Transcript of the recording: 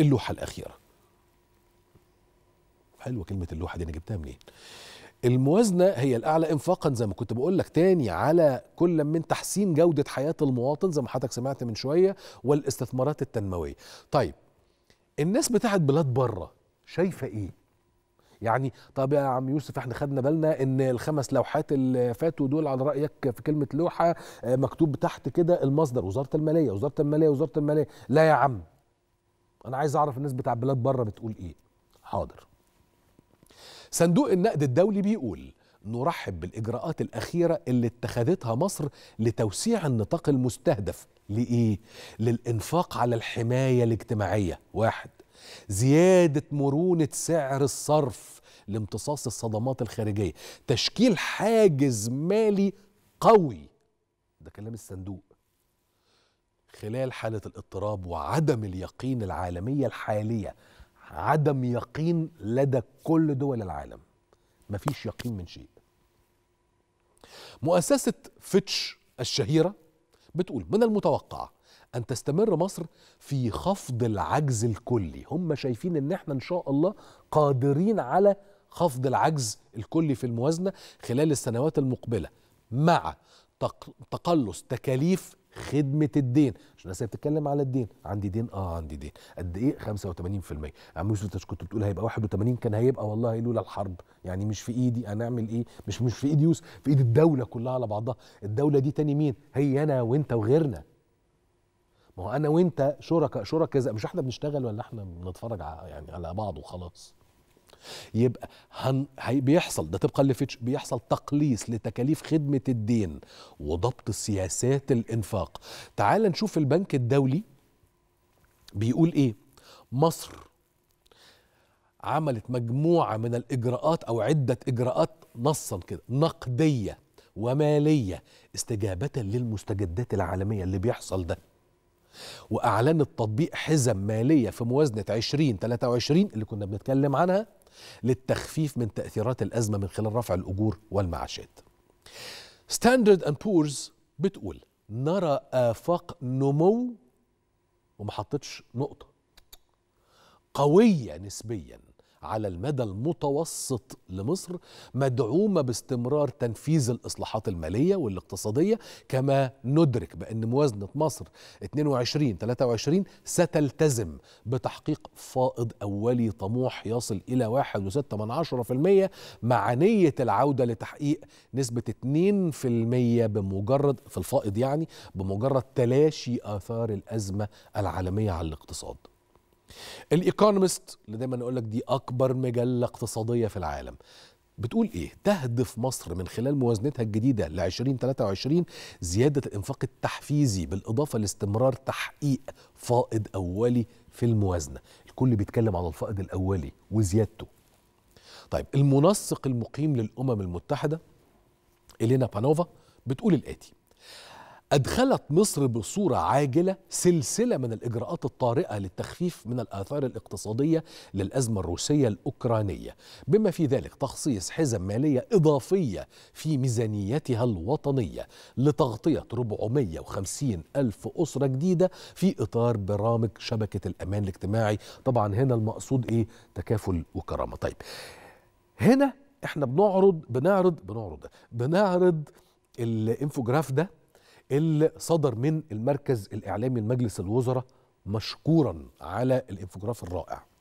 اللوحه الاخيره حلوه كلمه اللوحه دي انا جبتها منين الموازنه هي الاعلى انفاقا زي ما كنت بقول لك تاني على كل من تحسين جوده حياه المواطن زي ما حضرتك سمعت من شويه والاستثمارات التنمويه طيب الناس بتاعت بلاد بره شايفه ايه يعني طب يا عم يوسف احنا خدنا بالنا ان الخمس لوحات اللي فاتوا دول على رايك في كلمه لوحه آه، مكتوب تحت كده المصدر وزاره الماليه وزاره الماليه وزاره الماليه لا يا عم انا عايز اعرف الناس بتاع بلاد بره بتقول ايه حاضر صندوق النقد الدولي بيقول نرحب بالاجراءات الاخيره اللي اتخذتها مصر لتوسيع النطاق المستهدف لايه للانفاق على الحمايه الاجتماعيه واحد زياده مرونه سعر الصرف لامتصاص الصدمات الخارجيه تشكيل حاجز مالي قوي ده كلام الصندوق خلال حالة الاضطراب وعدم اليقين العالمية الحالية عدم يقين لدى كل دول العالم مفيش يقين من شيء مؤسسة فيتش الشهيرة بتقول من المتوقع أن تستمر مصر في خفض العجز الكلي هم شايفين أن احنا إن شاء الله قادرين على خفض العجز الكلي في الموازنة خلال السنوات المقبلة مع تقلص تكاليف خدمه الدين عشان الناس بتتكلم على الدين عندي دين اه عندي دين قد ايه 85% عم يوسف انت كنت بتقول هيبقى 81 كان هيبقى والله لولا الحرب يعني مش في ايدي هنعمل ايه مش مش في ايدي يوسف في ايد الدوله كلها على بعضها الدوله دي تاني مين هي انا وانت وغيرنا ما هو انا وانت شركاء شركاء مش احنا بنشتغل ولا احنا بنتفرج يعني على بعض وخلاص يبقى هن... هي بيحصل ده طبقا لفيتش بيحصل تقليص لتكاليف خدمه الدين وضبط سياسات الانفاق تعال نشوف البنك الدولي بيقول ايه مصر عملت مجموعه من الاجراءات او عده اجراءات نصا كده نقديه وماليه استجابه للمستجدات العالميه اللي بيحصل ده وأعلنت تطبيق حزم مالية في موازنة 2023 اللي كنا بنتكلم عنها للتخفيف من تأثيرات الأزمة من خلال رفع الأجور والمعاشات ستاندرد أند بورز بتقول نرى آفاق نمو وما حطتش نقطة قوية نسبياً على المدى المتوسط لمصر مدعومه باستمرار تنفيذ الاصلاحات الماليه والاقتصاديه كما ندرك بان موازنه مصر 22 23 ستلتزم بتحقيق فائض اولي طموح يصل الى 1.6% مع نيه العوده لتحقيق نسبه 2% بمجرد في الفائض يعني بمجرد تلاشي اثار الازمه العالميه على الاقتصاد الايكونومست اللي دايما اقول لك دي اكبر مجله اقتصاديه في العالم بتقول ايه تهدف مصر من خلال موازنتها الجديده ل 2023 زياده الانفاق التحفيزي بالاضافه لاستمرار تحقيق فائض اولي في الموازنه الكل بيتكلم على الفائض الاولي وزيادته طيب المنسق المقيم للامم المتحده إلينا بانوفا بتقول الآتي أدخلت مصر بصورة عاجلة سلسلة من الإجراءات الطارئة للتخفيف من الآثار الاقتصادية للأزمة الروسية الأوكرانية بما في ذلك تخصيص حزم مالية إضافية في ميزانيتها الوطنية لتغطية 450 ألف أسرة جديدة في إطار برامج شبكة الأمان الاجتماعي طبعا هنا المقصود إيه تكافل وكرامة طيب هنا احنا بنعرض بنعرض بنعرض بنعرض الانفوجراف ده اللي صدر من المركز الإعلامي لمجلس الوزراء مشكورا على الانفجراف الرائع